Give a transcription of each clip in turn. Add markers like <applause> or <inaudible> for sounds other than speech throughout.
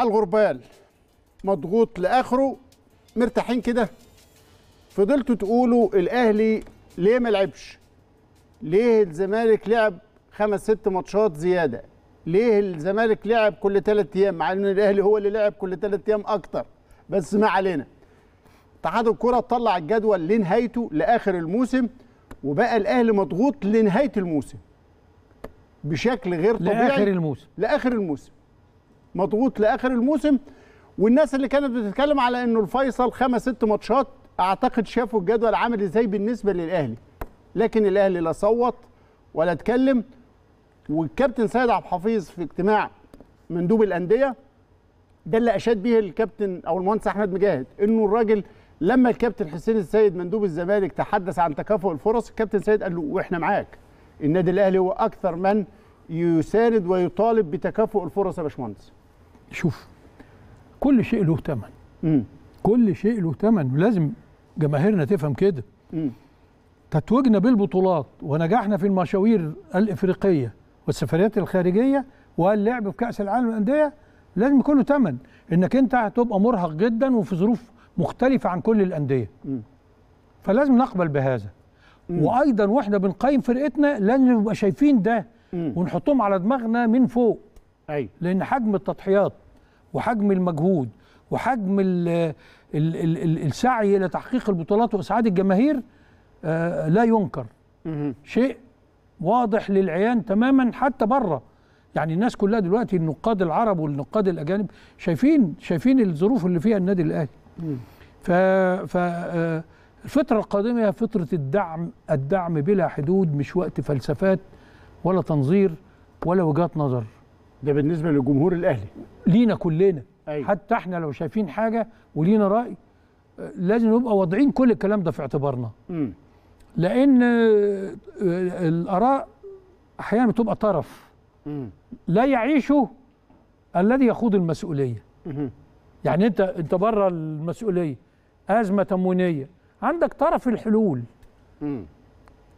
على الغربال مضغوط لاخره مرتاحين كده فضلتوا تقولوا الاهلي ليه ما لعبش ليه الزمالك لعب خمس ست ماتشات زياده ليه الزمالك لعب كل ثلاث ايام مع ان الاهلي هو اللي لعب كل ثلاث ايام اكتر بس ما علينا اتحاد الكره طلع الجدول لنهايته لاخر الموسم وبقى الاهلي مضغوط لنهايه الموسم بشكل غير طبيعي لاخر الموسم لاخر الموسم مضغوط لاخر الموسم والناس اللي كانت بتتكلم على انه الفيصل خمس ست ماتشات اعتقد شافوا الجدول عامل ازاي بالنسبه للاهلي لكن الاهلي لا صوت ولا اتكلم والكابتن سيد عبد الحفيظ في اجتماع مندوب الانديه ده اللي اشاد بيه الكابتن او المهندس احمد مجاهد انه الراجل لما الكابتن حسين السيد مندوب الزمالك تحدث عن تكافؤ الفرص الكابتن سيد قال له واحنا معاك النادي الاهلي هو اكثر من يساند ويطالب بتكافؤ الفرص يا باشمهندس شوف كل شيء له ثمن كل شيء له ثمن ولازم جماهيرنا تفهم كده تتويجنا بالبطولات ونجاحنا في المشاوير الافريقيه والسفريات الخارجيه واللعب في كاس العالم للانديه لازم يكون له ثمن انك انت هتبقى مرهق جدا وفي ظروف مختلفه عن كل الانديه فلازم نقبل بهذا وايضا واحنا بنقيم فرقتنا لازم نبقى شايفين ده ونحطهم على دماغنا من فوق ايوه لان حجم التضحيات وحجم المجهود وحجم الـ الـ الـ الـ السعي لتحقيق البطولات واسعاد الجماهير آه، لا ينكر شيء واضح للعيان تماما حتى بره يعني الناس كلها دلوقتي النقاد العرب والنقاد الاجانب شايفين شايفين الظروف اللي فيها النادي الاهلي ف ف آه، الفترة القادمة هي فترة الدعم الدعم بلا حدود مش وقت فلسفات ولا تنظير ولا وجهات نظر ده بالنسبه للجمهور الاهلي لينا كلنا أيوة. حتى احنا لو شايفين حاجه ولينا راي لازم نبقى واضعين كل الكلام ده في اعتبارنا م. لان آه، آه، الاراء احيانا بتبقى طرف م. لا يعيشه الذي يخوض المسؤوليه م. يعني انت انت بره المسؤوليه ازمه تموينيه عندك طرف الحلول م.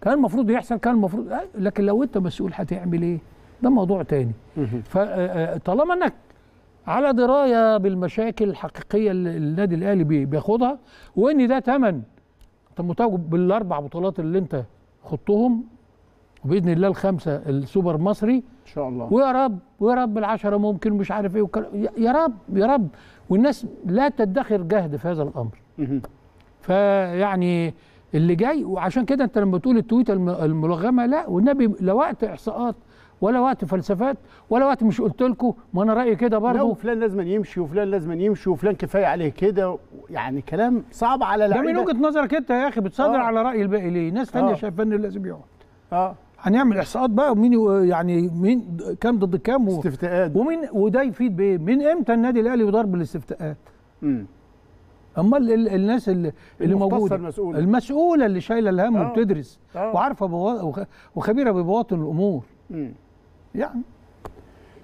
كان المفروض يحصل كان المفروض آه، لكن لو انت مسؤول هتعمل ايه ده موضوع تاني فطالما آه، آه، انك على درايه بالمشاكل الحقيقيه اللي النادي الاهلي بياخدها وان ده ثمن انت متواجد بالاربع بطولات اللي انت خضتهم وباذن الله الخمسه السوبر مصري ان شاء الله ويا رب ويا رب العشره ممكن مش عارف ايه وكلا. يا رب يا رب والناس لا تدخر جهد في هذا الامر فيعني اللي جاي وعشان كده انت لما تقول التويته الملغمه لا والنبي لوقت احصاءات ولا وقت فلسفات ولا وقت مش قلت لكم ما انا رايي كده برضه لا فلان لازم يمشي وفلان لازم يمشي وفلان كفايه عليه كده يعني كلام صعب على ده من وجهه نظرك انت يا اخي بتصادر آه. على راي الباقي ليه ناس ثانيه آه. شايفه ان لازم يقعد اه هنعمل احصاءات بقى ومين يعني مين كام ضد كام استفتاءات ومين وده يفيد بايه؟ من امتى النادي الاهلي يدار بالاستفتاءات؟ امم اما الناس اللي, اللي موجوده المسؤوله المسؤوله اللي شايله الهم آه. وبتدرس آه. وعارفه بوا... وخبيره ببواطن الامور يعني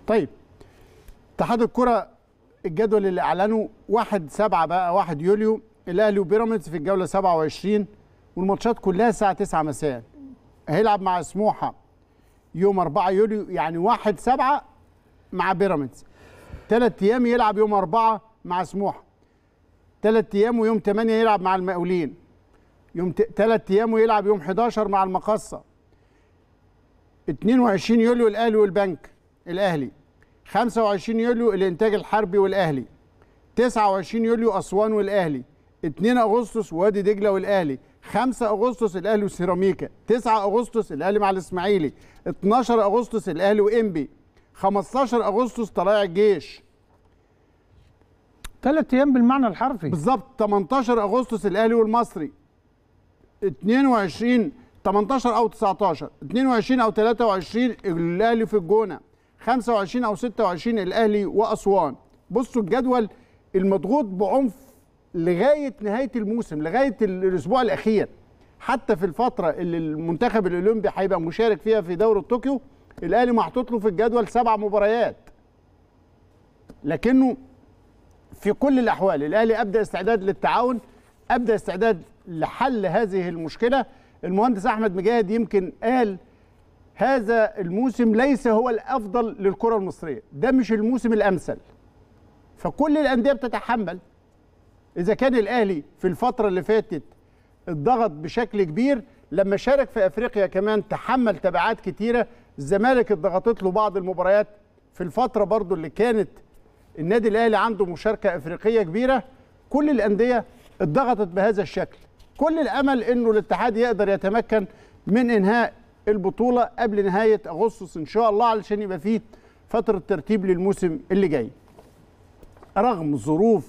طيب اتحاد الكره الجدول اللي اعلنه 1 7 بقى 1 يوليو الاهلي وبيراميدز في الجوله 27 والماتشات كلها الساعه 9 مساء هيلعب مع سموحه يوم 4 يوليو يعني 1 7 مع بيراميدز ثلاث ايام يلعب يوم 4 مع سموحه ثلاث ايام ويوم 8 يلعب مع المقاولين يوم ثلاث ايام ويلعب يوم 11 مع المقصه 22 يوليو الاهلي والبنك الاهلي 25 يوليو الانتاج الحربي والاهلي 29 يوليو اسوان والاهلي 2 اغسطس وادي دجله والاهلي 5 اغسطس الاهلي وسيراميكا 9 اغسطس الاهلي مع الاسماعيلي 12 اغسطس الاهلي وانبي 15 اغسطس طلائع الجيش ثلاث ايام بالمعنى الحرفي بالظبط 18 اغسطس الاهلي والمصري 22 18 او 19 22 او 23 الاهلي في الجونه 25 او 26 الاهلي واسوان بصوا الجدول المضغوط بعنف لغايه نهايه الموسم لغايه الاسبوع الاخير حتى في الفتره اللي المنتخب الاولمبي هيبقى مشارك فيها في دوري طوكيو الاهلي محطوط له في الجدول سبع مباريات لكنه في كل الاحوال الاهلي ابدا استعداد للتعاون ابدا استعداد لحل هذه المشكله المهندس احمد مجاهد يمكن قال هذا الموسم ليس هو الافضل للكره المصريه ده مش الموسم الامثل فكل الانديه بتتحمل اذا كان الاهلي في الفتره اللي فاتت الضغط بشكل كبير لما شارك في افريقيا كمان تحمل تبعات كتيره الزمالك اتضغطت له بعض المباريات في الفتره برضو اللي كانت النادي الاهلي عنده مشاركه افريقيه كبيره كل الانديه اتضغطت بهذا الشكل كل الامل انه الاتحاد يقدر يتمكن من انهاء البطوله قبل نهايه اغسطس ان شاء الله علشان يبقى فيه فتره ترتيب للموسم اللي جاي رغم ظروف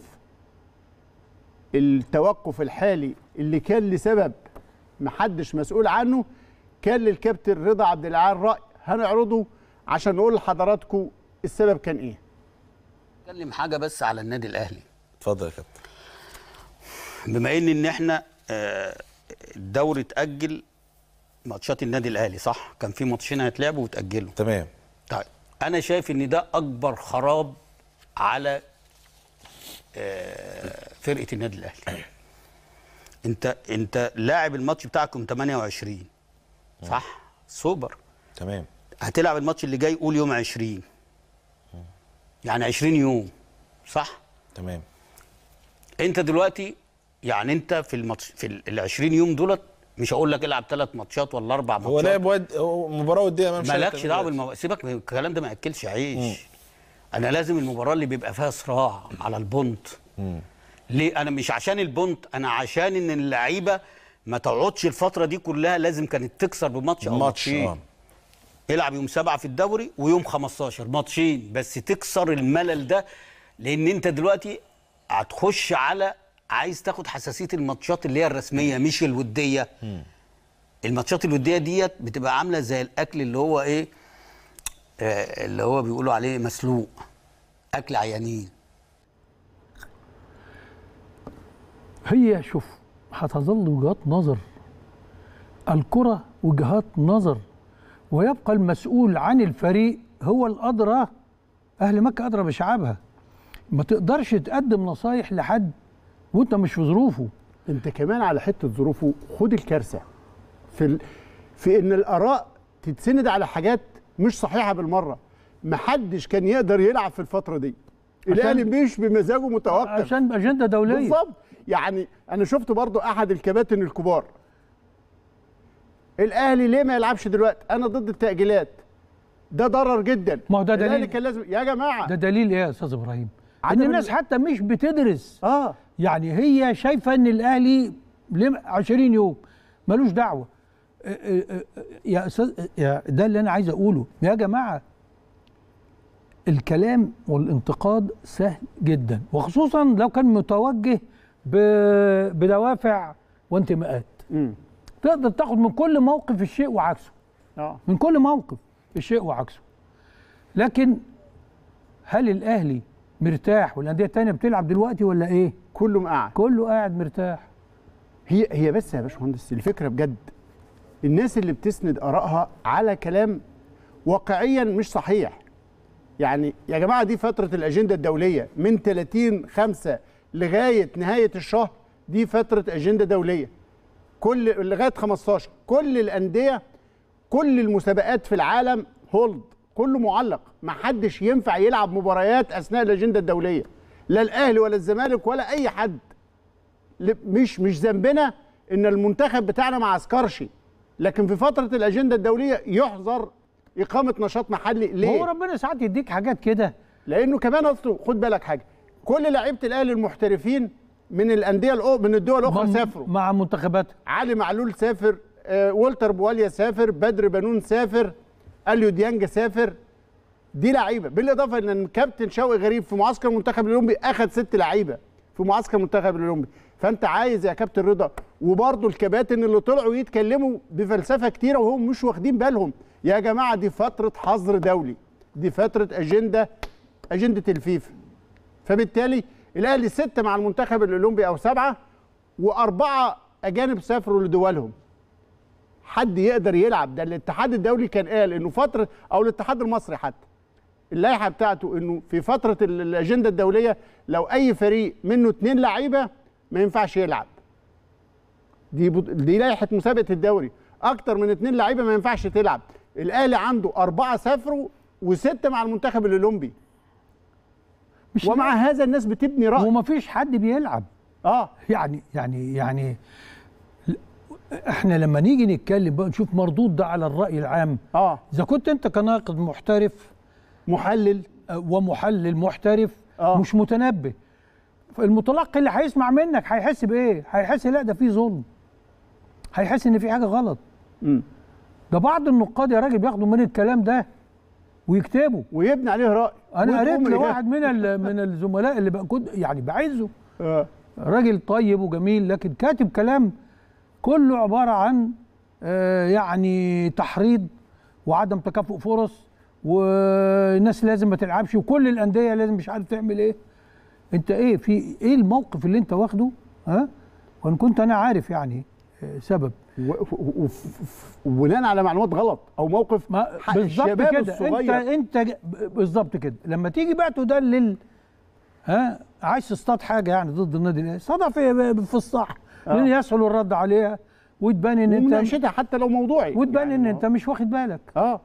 التوقف الحالي اللي كان لسبب محدش مسؤول عنه كان للكابتن رضا عبد العال راي هنعرضه عشان نقول لحضراتكم السبب كان ايه اتكلم حاجه بس على النادي الاهلي اتفضل يا كابتن بما ان ان احنا الدوري اتاجل ماتشات النادي الاهلي صح كان في ماتشين هيتلعبوا وتاجلوا تمام طيب انا شايف ان ده اكبر خراب على آه، فرقه النادي الاهلي <coughs> انت انت لاعب الماتش بتاعكم 28 صح سوبر تمام هتلعب الماتش اللي جاي قول يوم 20 يعني 20 يوم صح تمام انت دلوقتي يعني انت في الماتش في ال 20 يوم دولت مش هقول لك العب ثلاث ماتشات ولا اربع ماتشات هو لعب واد مباراه وديه مالكش دعوه بالم... سيبك من الكلام ده ما ياكلش عيش مم. انا لازم المباراه اللي بيبقى فيها صراع على البونت ليه انا مش عشان البونت انا عشان ان اللعيبه ما تقعدش الفتره دي كلها لازم كانت تكسر بماتش او ماتشين آه. العب يوم سبعة في الدوري ويوم 15 ماتشين بس تكسر الملل ده لان انت دلوقتي هتخش على عايز تاخد حساسيه الماتشات اللي هي الرسميه مش الوديه الماتشات الوديه ديت بتبقى عامله زي الاكل اللي هو ايه آه اللي هو بيقولوا عليه مسلوق اكل عيانين هي شوف هتظل وجهات نظر الكره وجهات نظر ويبقى المسؤول عن الفريق هو الادرى اهل مكه ادرى بشعبها ما تقدرش تقدم نصايح لحد وانت مش في ظروفه انت كمان على حته ظروفه خد الكارثه في ال... في ان الاراء تتسند على حاجات مش صحيحه بالمره محدش كان يقدر يلعب في الفتره دي الاهلي مش بمزاجه متوقف عشان اجنده دوليه بالظبط يعني انا شفت برضو احد الكباتن الكبار الاهلي ليه ما يلعبش دلوقتي انا ضد التاجيلات ده ضرر جدا ما هو ده دليل كان لازم يا جماعه ده دليل ايه يا استاذ ابراهيم ان الناس حتى مش بتدرس اه يعني هي شايفه ان الاهلي 20 يوم ملوش دعوه يا استاذ ده اللي انا عايز اقوله يا جماعه الكلام والانتقاد سهل جدا وخصوصا لو كان متوجه بدوافع وانتماءات تقدر تاخد من كل موقف الشيء وعكسه آه. من كل موقف الشيء وعكسه لكن هل الاهلي مرتاح والانديه الثانيه بتلعب دلوقتي ولا ايه كله قاعد كله قاعد مرتاح هي هي بس يا باشمهندس الفكره بجد الناس اللي بتسند ارائها على كلام واقعيا مش صحيح يعني يا جماعه دي فتره الاجنده الدوليه من 30 5 لغايه نهايه الشهر دي فتره اجنده دوليه كل لغايه 15 كل الانديه كل المسابقات في العالم هولد كله معلق ما حدش ينفع يلعب مباريات اثناء الاجنده الدوليه لا الاهلي ولا الزمالك ولا اي حد مش مش ذنبنا ان المنتخب بتاعنا ما عسكرش لكن في فتره الاجنده الدوليه يحظر اقامه نشاط محلي ليه هو ربنا ساعات يديك حاجات كده لانه كمان اصله خد بالك حاجه كل لعيبه الاهلي المحترفين من الانديه الأو من الدول الاخرى سافروا مع منتخبات علي معلول سافر آه ولتر بواليا سافر بدر بنون سافر اليو ديانج سافر دي لعيبه بالاضافه ان الكابتن شوقي غريب في معسكر المنتخب الاولمبي اخذ ست لعيبه في معسكر المنتخب الاولمبي فانت عايز يا كابتن رضا وبرضه الكباتن اللي طلعوا يتكلموا بفلسفه كتيره وهم مش واخدين بالهم يا جماعه دي فتره حظر دولي دي فتره اجنده اجنده الفيفا فبالتالي الاهلي سته مع المنتخب الاولمبي او سبعه واربعه اجانب سافروا لدولهم حد يقدر يلعب ده الاتحاد الدولي كان قال انه فتره او الاتحاد المصري حتى اللائحه بتاعته انه في فتره الاجنده الدوليه لو اي فريق منه اتنين لعيبه ما ينفعش يلعب دي بط... دي لائحه مسابقه الدوري اكتر من اتنين لعيبه ما ينفعش تلعب الاهلي عنده اربعه سافروا وسته مع المنتخب الاولمبي مش ومع لا. هذا الناس بتبني راي ومفيش حد بيلعب اه يعني يعني يعني احنا لما نيجي نتكلم بقى نشوف مردود ده على الراي العام اه اذا كنت انت كناقد محترف محلل آه، ومحلل محترف آه. مش متنبه المتلقي اللي هيسمع منك هيحس بايه هيحس لا ده في ظلم هيحس ان في حاجه غلط م. ده بعض النقاد يا راجل بياخدوا من الكلام ده ويكتبوا ويبني عليه راي انا قريت لواحد من من الزملاء اللي بقى كنت يعني بعزه آه. راجل طيب وجميل لكن كاتب كلام كله عباره عن آه، يعني تحريض وعدم تكافؤ فرص والناس لازم ما تلعبش وكل الانديه لازم مش عارف تعمل ايه انت ايه في ايه الموقف اللي انت واخده ها وان كنت انا عارف يعني آه، سبب وبناء على معلومات غلط او موقف بالظبط كده الصغير. انت انت بالظبط كده لما تيجي بقى تدلل ها عايز تصطاد حاجه يعني ضد النادي الاهلي صدف في الصح آه. لان يسهل الرد عليها وتبان ان انت ومناقشتها حتى لو موضوعي وتبان يعني ان انت مش واخد بالك اه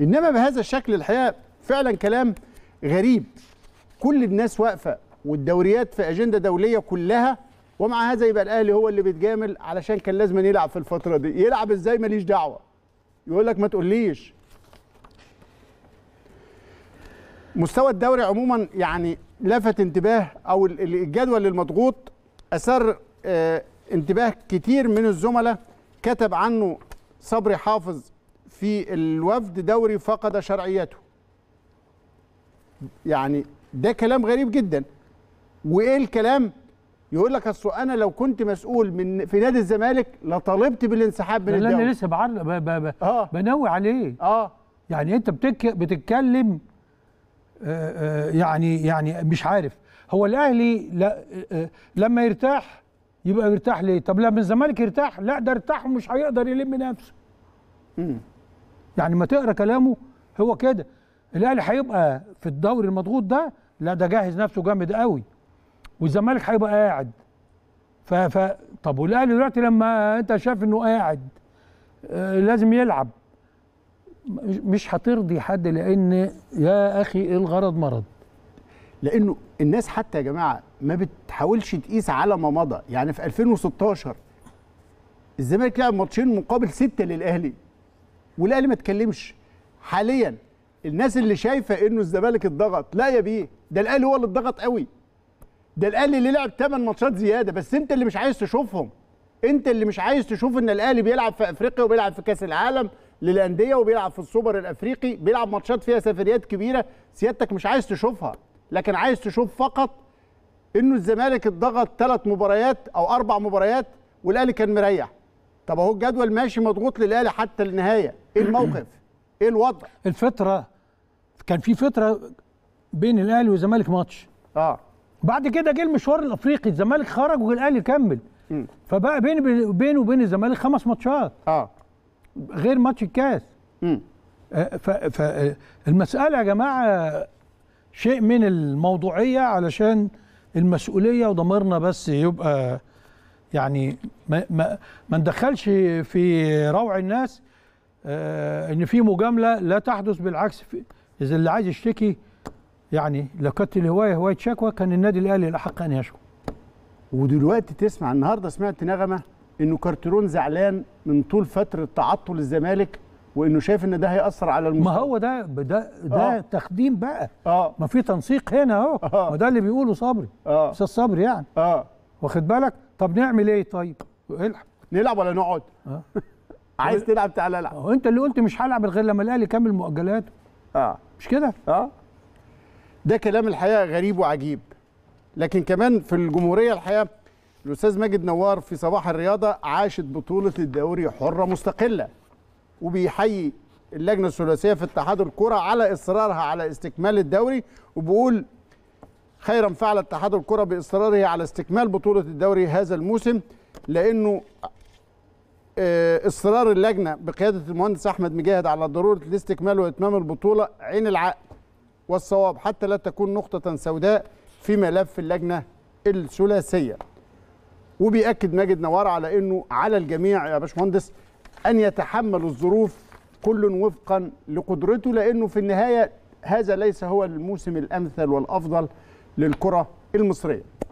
انما بهذا الشكل الحقيقه فعلا كلام غريب كل الناس واقفه والدوريات في اجنده دوليه كلها ومع هذا يبقى الاهلي هو اللي بيتجامل علشان كان لازم يلعب في الفتره دي يلعب ازاي ماليش دعوه يقول لك ما تقوليش مستوى الدوري عموما يعني لفت انتباه او الجدول المضغوط أثار آه، انتباه كتير من الزملاء كتب عنه صبري حافظ في الوفد دوري فقد شرعيته يعني ده كلام غريب جدا وايه الكلام يقول لك اصل انا لو كنت مسؤول من في نادي الزمالك لطالبت بالانسحاب من الدوري لا انا لسه بعرض ب... ب... ب... آه. بنوي عليه اه يعني انت بتك... بتتكلم آآ آه، آآ آه، يعني يعني مش عارف هو الاهلي لا آه، آه، لما يرتاح يبقى يرتاح ليه طب لما الزمالك يرتاح لا ده ارتاح ومش هيقدر يلم نفسه يعني ما تقرا كلامه هو كده الاهلي هيبقى في الدوري المضغوط ده لا ده جاهز نفسه جامد قوي والزمالك هيبقى قاعد ف ف طب والاهلي دلوقتي لما انت شايف انه قاعد آه، لازم يلعب مش هترضي حد لان يا اخي الغرض مرض لانه الناس حتى يا جماعه ما بتحاولش تقيس على ما مضى يعني في 2016 الزمالك لعب ماتشين مقابل ستة للاهلي والاهلي ما اتكلمش حاليا الناس اللي شايفه انه الزمالك اتضغط لا يا بيه ده الاهلي هو اللي اتضغط قوي ده الاهلي اللي لعب 8 ماتشات زياده بس انت اللي مش عايز تشوفهم انت اللي مش عايز تشوف ان الاهلي بيلعب في افريقيا وبيلعب في كاس العالم للانديه وبيلعب في السوبر الافريقي بيلعب ماتشات فيها سفريات كبيره سيادتك مش عايز تشوفها لكن عايز تشوف فقط انه الزمالك اتضغط ثلاث مباريات او اربع مباريات والاهلي كان مريح طب اهو الجدول ماشي مضغوط للاهلي حتى النهايه ايه الموقف ايه الوضع الفتره كان في فتره بين الاهلي والزمالك ماتش اه بعد كده جه المشوار الافريقي الزمالك خرج والاهلي كمل م. فبقى بين بينه وبين الزمالك خمس ماتشات اه غير ماتش الكاس امم آه، فالمساله يا جماعه شيء من الموضوعيه علشان المسؤوليه وضميرنا بس يبقى يعني ما, ما, ما ندخلش في روع الناس آه ان في مجامله لا تحدث بالعكس اذا اللي عايز يشتكي يعني لو كانت الهوايه هوايه شكوى كان النادي الاهلي الاحق ان يشكو ودلوقتي تسمع النهارده سمعت نغمه انه كارترون زعلان من طول فتره تعطل الزمالك وانه شايف ان ده هياثر على المستوى ما هو ده ده ده آه. تخديم بقى آه. ما في تنسيق هنا اهو آه. ما ده اللي بيقوله صبري آه. استاذ صبري يعني اه واخد بالك طب نعمل ايه طيب العب نلعب ولا نقعد آه. <laughs> عايز تلعب تعالى العب هو انت اللي قلت مش هلعب غير لما الاهلي يكمل مؤجلاته اه مش كده اه ده كلام الحقيقه غريب وعجيب لكن كمان في الجمهوريه الحقيقه الاستاذ ماجد نوار في صباح الرياضه عاشت بطوله الدوري حره مستقله وبيحيي اللجنه الثلاثيه في اتحاد الكره على اصرارها على استكمال الدوري وبيقول خيرا فعل اتحاد الكره باصراره على استكمال بطوله الدوري هذا الموسم لانه آه، اصرار اللجنه بقياده المهندس احمد مجاهد على ضروره الاستكمال واتمام البطوله عين العقل والصواب حتى لا تكون نقطه سوداء في ملف اللجنه الثلاثيه وبيأكد ماجد نوار على انه على الجميع يا باشمهندس أن يتحمل الظروف كل وفقا لقدرته لأنه في النهاية هذا ليس هو الموسم الأمثل والأفضل للكرة المصرية